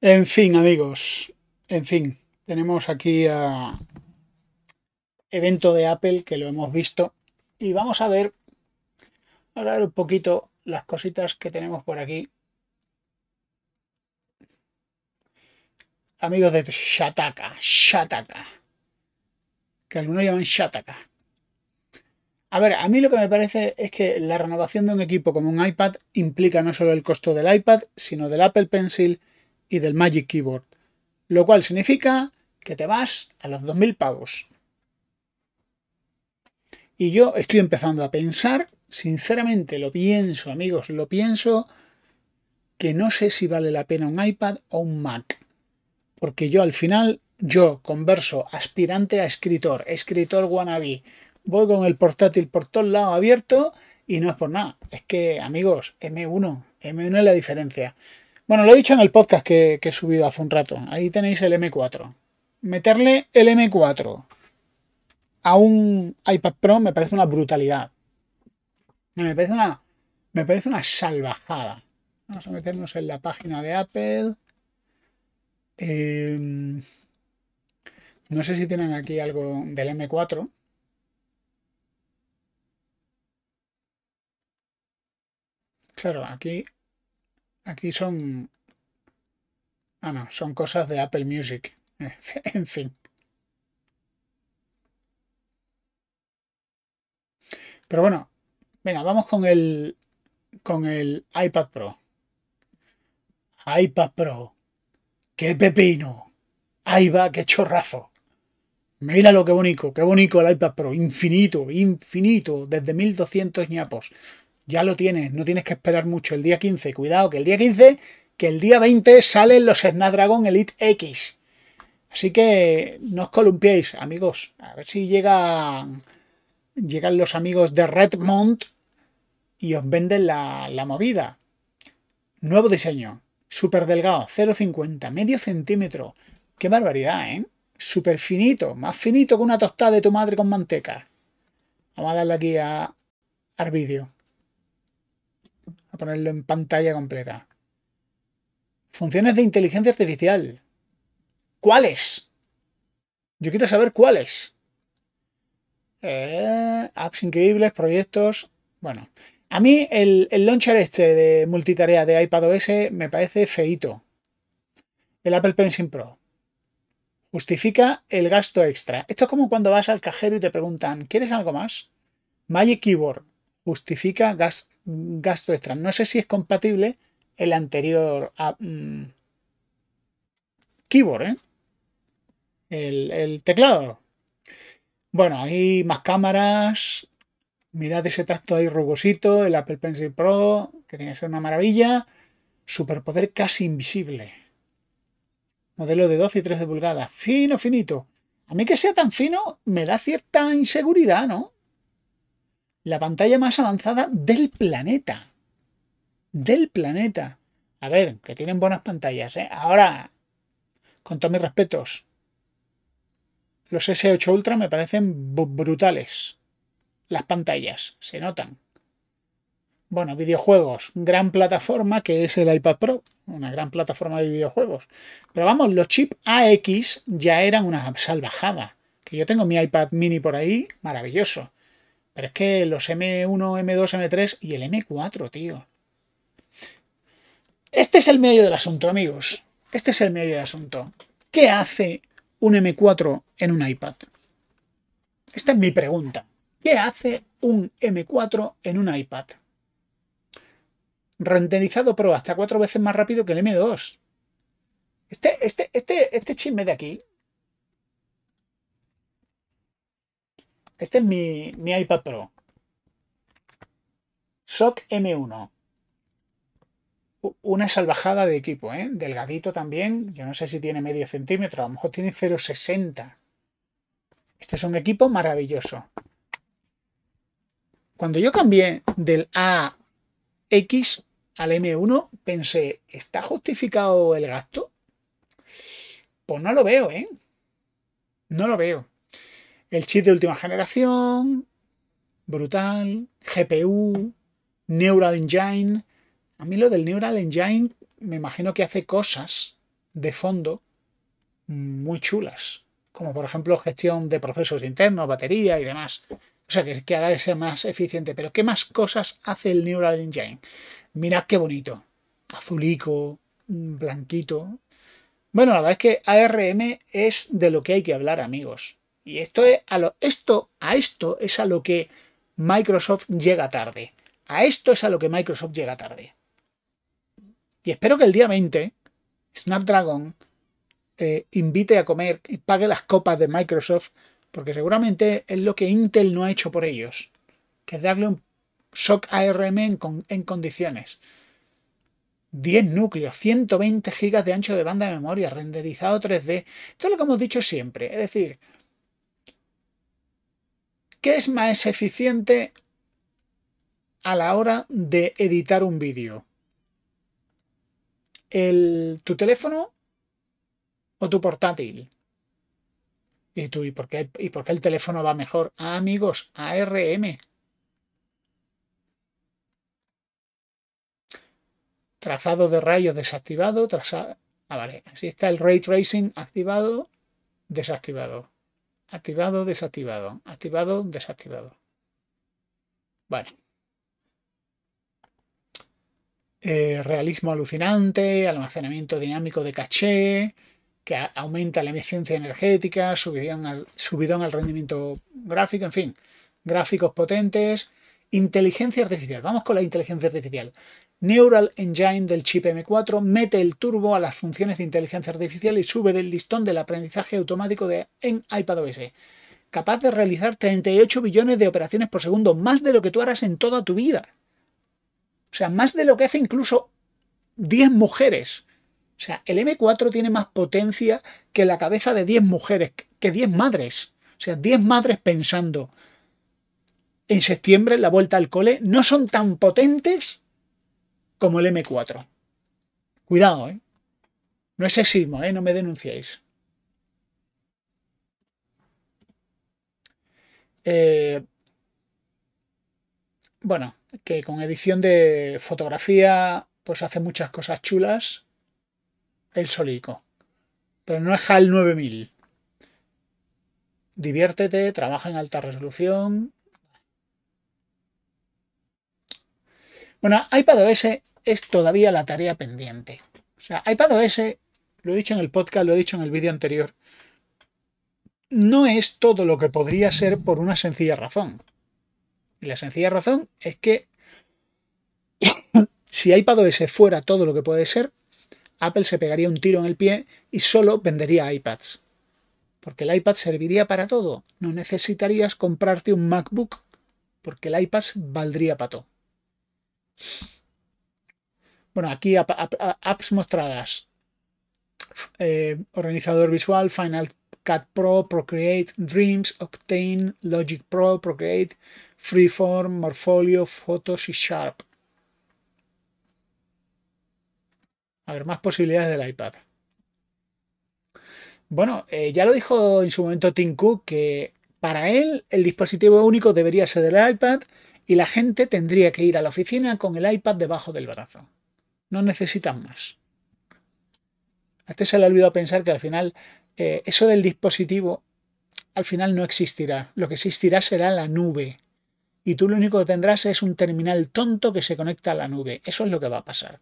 En fin, amigos, en fin, tenemos aquí a evento de Apple que lo hemos visto y vamos a ver, ahora a un poquito las cositas que tenemos por aquí. Amigos de Shataka, Shataka, que algunos llaman Shataka. A ver, a mí lo que me parece es que la renovación de un equipo como un iPad implica no solo el costo del iPad, sino del Apple Pencil, y del Magic Keyboard, lo cual significa que te vas a los 2.000 pavos. Y yo estoy empezando a pensar, sinceramente lo pienso amigos, lo pienso, que no sé si vale la pena un iPad o un Mac. Porque yo al final, yo converso aspirante a escritor, escritor wannabe, voy con el portátil por todos lados abierto y no es por nada. Es que amigos, M1, M1 es la diferencia. Bueno, lo he dicho en el podcast que, he subido hace un rato. Ahí tenéis el M4. Meterle el M4 a un iPad Pro me parece una brutalidad. Me parece una, salvajada. Vamos a meternos en la página de Apple. Em, no sé si tienen aquí algo del M4. Claro, aquí Aquí son... Ah, no, son cosas de Apple Music. Eh, en fin. Pero bueno, venga, vamos con el, con el iPad Pro. iPad Pro. ¡Qué pepino! Ahí va, qué chorrazo. Mira lo que bonito, qué bonito el iPad Pro. Infinito, infinito. Desde 1200 ñapos ya lo tienes, no tienes que esperar mucho. El día 15, cuidado, que el día 15, que el día 20 salen los Snapdragon Elite X. Así que no os columpiéis, amigos. A ver si llegan, llegan los amigos de Redmond y os venden la, movida. Nuevo diseño, súper delgado, 0,50, medio centímetro. ¡Qué barbaridad, eh! Súper finito, más finito que una tostada de tu madre con manteca. Vamos a darle aquí a Arvidio ponerlo en pantalla completa. Funciones de inteligencia artificial. ¿Cuáles? Yo quiero saber cuáles. Eh, apps increíbles, proyectos. Bueno, a mí el, launcher este de multitarea de iPadOS me parece feito. El Apple Pencil Pro. Justifica el gasto extra. Esto es como cuando vas al cajero y te preguntan, ¿quieres algo más? Magic Keyboard justifica gasto extra. No sé si es compatible el anterior ah, mm, keyboard, ¿eh? el, el, teclado. Bueno, hay más cámaras. Mirad ese tacto ahí rugosito, el Apple Pencil Pro, que tiene que ser una maravilla. Superpoder casi invisible. Modelo de 12 y 13 pulgadas. Fino, finito. A mí que sea tan fino me da cierta inseguridad, ¿no? la pantalla más avanzada del planeta. Del planeta. A ver, que tienen buenas pantallas, ¿eh? Ahora, con todos mis respetos, los S8 Ultra me parecen brutales. Las pantallas, se notan. Bueno, videojuegos, gran plataforma que es el iPad Pro, una gran plataforma de videojuegos. Pero vamos, los chips AX ya eran una salvajada. Que yo tengo mi iPad mini por ahí, maravilloso. Pero es que los M1, M2, M3 y el M4, tío. Este es el medio del asunto, amigos. Este es el medio del asunto. ¿Qué hace un M4 en un iPad? Esta es mi pregunta. ¿Qué hace un M4 en un iPad? Renderizado Pro hasta cuatro veces más rápido que el M2. Este, este, este, este chisme de aquí Este es mi, iPad Pro. SOC M1. Una salvajada de equipo, ¿eh? Delgadito también. Yo no sé si tiene medio centímetro, a lo mejor tiene 0,60. Este es un equipo maravilloso. Cuando yo cambié del AX al M1, pensé, ¿está justificado el gasto? Pues no lo veo, ¿eh? No lo veo. El chip de última generación, brutal, GPU, Neural Engine. A mí lo del Neural Engine me imagino que hace cosas de fondo muy chulas, como por ejemplo gestión de procesos internos, batería y demás. O sea, que, que que sea más eficiente. Pero ¿qué más cosas hace el Neural Engine? Mirad qué bonito. Azulico, blanquito. Bueno, la verdad es que ARM es de lo que hay que hablar, amigos. Y esto, es a lo, esto, a esto es a lo que Microsoft llega tarde. A esto es a lo que Microsoft llega tarde. Y espero que el día 20 Snapdragon eh, invite a comer y pague las copas de Microsoft, porque seguramente es lo que Intel no ha hecho por ellos, que darle un SOC ARM en, en condiciones. 10 núcleos, 120 GB de ancho de banda de memoria, renderizado 3D. Esto es lo que hemos dicho siempre. Es decir, ¿Qué es más eficiente a la hora de editar un vídeo? El, ¿Tu teléfono o tu portátil? ¿Y tú, ¿y por, qué, ¿y por qué el teléfono va mejor? Ah, amigos, ARM. Trazado de rayos desactivado. Traza... Ah, vale. Así está el ray tracing activado, desactivado. Activado, desactivado. Activado, desactivado. Vale. Eh, realismo alucinante, almacenamiento dinámico de caché, que aumenta la eficiencia energética, subidón al rendimiento gráfico, en fin, gráficos potentes, Inteligencia artificial. Vamos con la inteligencia artificial. Neural Engine del chip M4 mete el turbo a las funciones de inteligencia artificial y sube del listón del aprendizaje automático de, en iPadOS. Capaz de realizar 38 billones de operaciones por segundo, más de lo que tú harás en toda tu vida. O sea, más de lo que hace incluso 10 mujeres. O sea, el M4 tiene más potencia que la cabeza de 10 mujeres, que 10 madres. O sea, 10 madres pensando en septiembre, la vuelta al cole, no son tan potentes como el M4. Cuidado, ¿eh? No es sexismo, ¿eh? No me denunciéis. Eh, bueno, que con edición de fotografía, pues hace muchas cosas chulas. El solico. Pero no es HAL 9000. Diviértete, trabaja en alta resolución, Bueno, iPadOS es todavía la tarea pendiente. O sea, iPadOS, lo he dicho en el podcast, lo he dicho en el vídeo anterior, no es todo lo que podría ser por una sencilla razón. Y la sencilla razón es que si iPadOS fuera todo lo que puede ser, Apple se pegaría un tiro en el pie y solo vendería iPads. Porque el iPad serviría para todo. No necesitarías comprarte un MacBook, porque el iPad valdría para todo. Bueno, aquí apps mostradas. Eh, organizador visual, Final Cut Pro, Procreate, Dreams, Octane, Logic Pro, Procreate, Freeform, Morfolio, Photos y Sharp. A ver, más posibilidades del iPad. Bueno, eh, ya lo dijo en su momento Tim Cook que para él el dispositivo único debería ser el iPad y la gente tendría que ir a la oficina con el iPad debajo del brazo. No necesitan más. A este se le ha olvidado pensar que al final eh, eso del dispositivo al final no existirá. Lo que existirá será la nube. Y tú lo único que tendrás es un terminal tonto que se conecta a la nube. Eso es lo que va a pasar.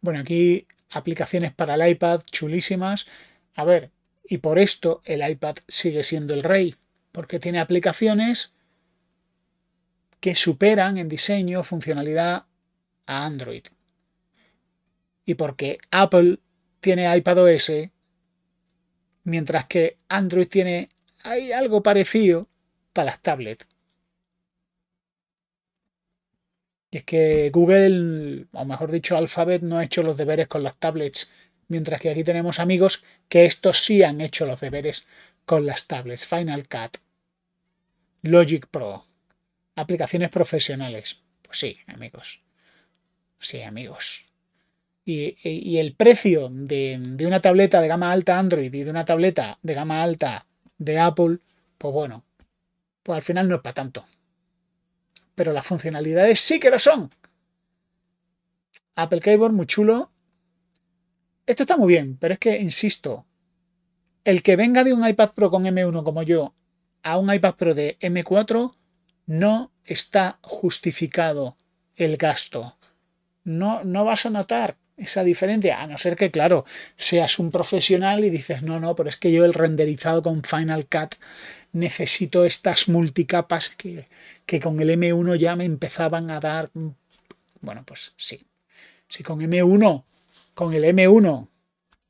Bueno, aquí aplicaciones para el iPad chulísimas. A ver, y por esto el iPad sigue siendo el rey porque tiene aplicaciones que superan en diseño, funcionalidad a Android. Y porque Apple tiene iPadOS, mientras que Android tiene algo parecido para las tablets. Y es que Google, o mejor dicho Alphabet, no ha hecho los deberes con las tablets, mientras que aquí tenemos amigos que estos sí han hecho los deberes con las tablets. Final Cut. Logic Pro. Aplicaciones profesionales. Pues sí, amigos. Sí, amigos. Y, el precio de, una tableta de gama alta Android y de una tableta de gama alta de Apple, pues bueno, pues al final no es para tanto. Pero las funcionalidades sí que lo son. Apple Keyboard, muy chulo. Esto está muy bien, pero es que, insisto, el que venga de un iPad Pro con M1 como yo a un iPad Pro de M4 no está justificado el gasto. No, no vas a notar esa diferencia, a no ser que, claro, seas un profesional y dices, no, no, pero es que yo el renderizado con Final Cut necesito estas multicapas que, que con el M1 ya me empezaban a dar... Bueno, pues sí. Si con M1, con el M1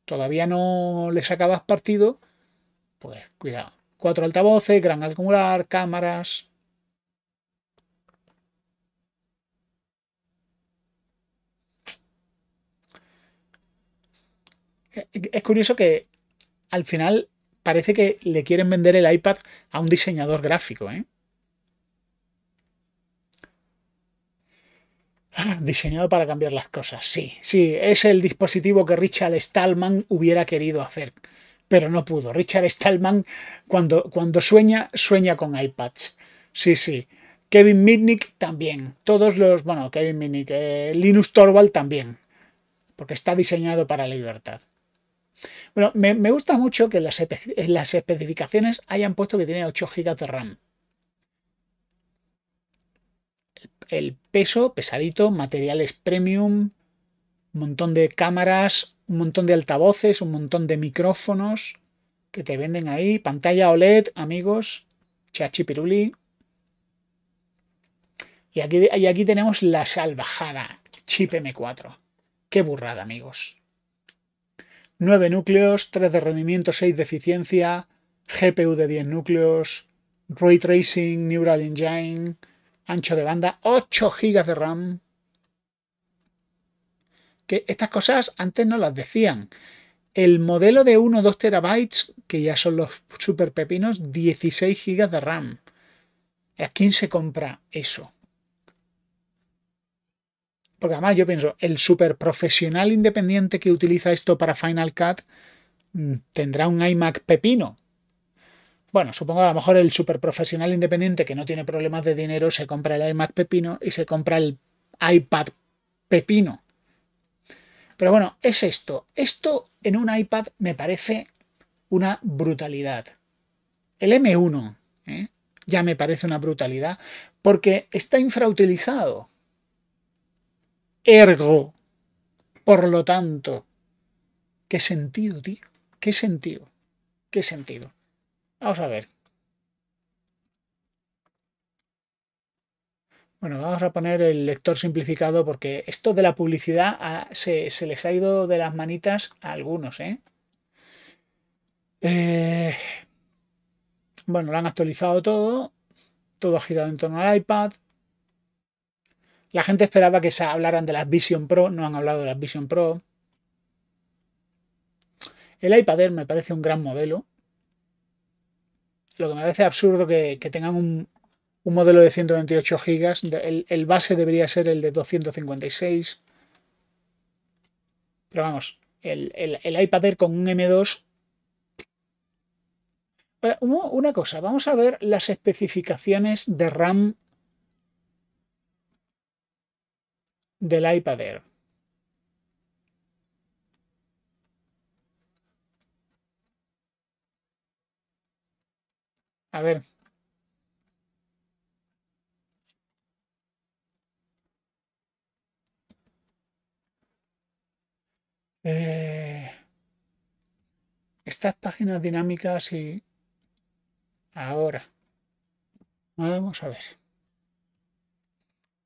todavía no le sacabas partido, pues cuidado. Cuatro altavoces, gran acumular, cámaras. Es curioso que al final parece que le quieren vender el iPad a un diseñador gráfico, ¿eh? Ah, diseñado para cambiar las cosas, sí, sí, es el dispositivo que Richard Stallman hubiera querido hacer pero no pudo. Richard Stallman, cuando, sueña, sueña con iPads. Sí, sí. Kevin Mitnick también. Todos los, bueno, Kevin Mitnick, eh, Linus Torvald también, porque está diseñado para la libertad. Bueno, me, gusta mucho que las, especificaciones hayan puesto que tiene 8 GB de RAM. el peso, pesadito, materiales premium, montón de cámaras, un montón de altavoces, un montón de micrófonos que te venden ahí, pantalla OLED, amigos, Chachi Y aquí, y aquí tenemos la salvajada, chip M4. Qué burrada, amigos. 9 núcleos, 3 de rendimiento, 6 de eficiencia, GPU de 10 núcleos, Ray Tracing, Neural Engine, ancho de banda, 8 GB de RAM, que estas cosas antes no las decían. El modelo de 1 o 2 terabytes, que ya son los super pepinos, 16 gigas de RAM. ¿A quién se compra eso? Porque además yo pienso, el super profesional independiente que utiliza esto para Final Cut mm, tendrá un iMac pepino. Bueno, supongo a lo mejor el super profesional independiente que no tiene problemas de dinero se compra el iMac pepino y se compra el iPad pepino. Pero bueno, es esto. Esto en un iPad me parece una brutalidad. El M1 ¿eh? ya me parece una brutalidad porque está infrautilizado. Ergo, por lo tanto, ¿qué sentido, tío? ¿Qué sentido? ¿Qué sentido? Vamos a ver. Bueno, vamos a poner el lector simplificado porque esto de la publicidad se, les ha ido de las manitas a algunos, ¿eh? ¿eh? Bueno, lo han actualizado todo, todo ha girado en torno al iPad. La gente esperaba que se hablaran de las Vision Pro, no han hablado de las Vision Pro. El iPad Air me parece un gran modelo. Lo que me parece absurdo que tengan un, un modelo de 128 GB, el, base debería ser el de 256. Pero vamos, el, el, el iPad Air con un M2... Eh, una cosa, vamos a ver las especificaciones de RAM del iPad Air. A ver, Eh, estas páginas dinámicas y ahora vamos a ver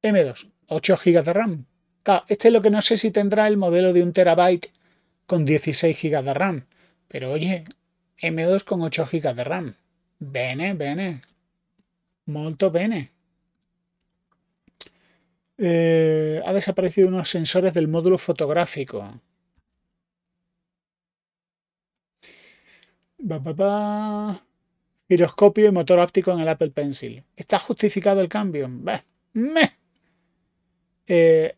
M2 8 GB de RAM claro, este es lo que no sé si tendrá el modelo de un terabyte con 16 GB de RAM pero oye M2 con 8 GB de RAM bene bene molto bene eh, ha desaparecido unos sensores del módulo fotográfico Giroscopio y motor óptico en el Apple Pencil. ¿Está justificado el cambio? Eh,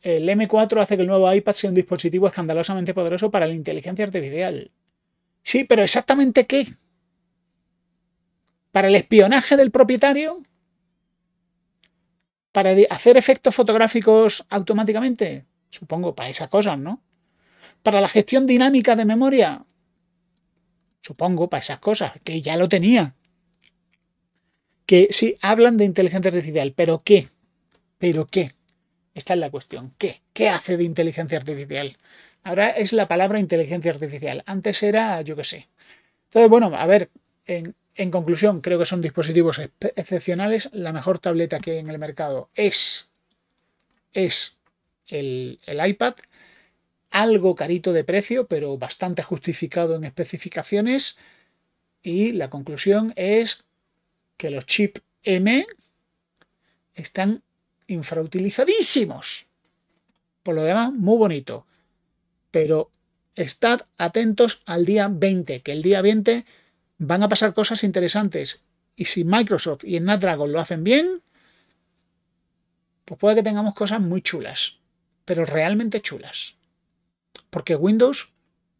el M4 hace que el nuevo iPad sea un dispositivo escandalosamente poderoso para la inteligencia artificial. Sí, pero ¿exactamente qué? ¿Para el espionaje del propietario? ¿Para hacer efectos fotográficos automáticamente? Supongo, para esas cosas, ¿no? Para la gestión dinámica de memoria, supongo, para esas cosas, que ya lo tenía. Que sí, hablan de inteligencia artificial, pero ¿qué? ¿Pero qué? Esta es la cuestión. ¿Qué? ¿Qué hace de inteligencia artificial? Ahora es la palabra inteligencia artificial. Antes era, yo qué sé. Entonces, bueno, a ver, en, conclusión, creo que son dispositivos excepcionales. La mejor tableta que hay en el mercado es, es el, el iPad algo carito de precio, pero bastante justificado en especificaciones. Y la conclusión es que los chip M están infrautilizadísimos. Por lo demás, muy bonito. Pero estad atentos al día 20, que el día 20 van a pasar cosas interesantes. Y si Microsoft y Snapdragon lo hacen bien, pues puede que tengamos cosas muy chulas, pero realmente chulas porque Windows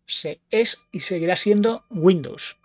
se es y seguirá siendo Windows.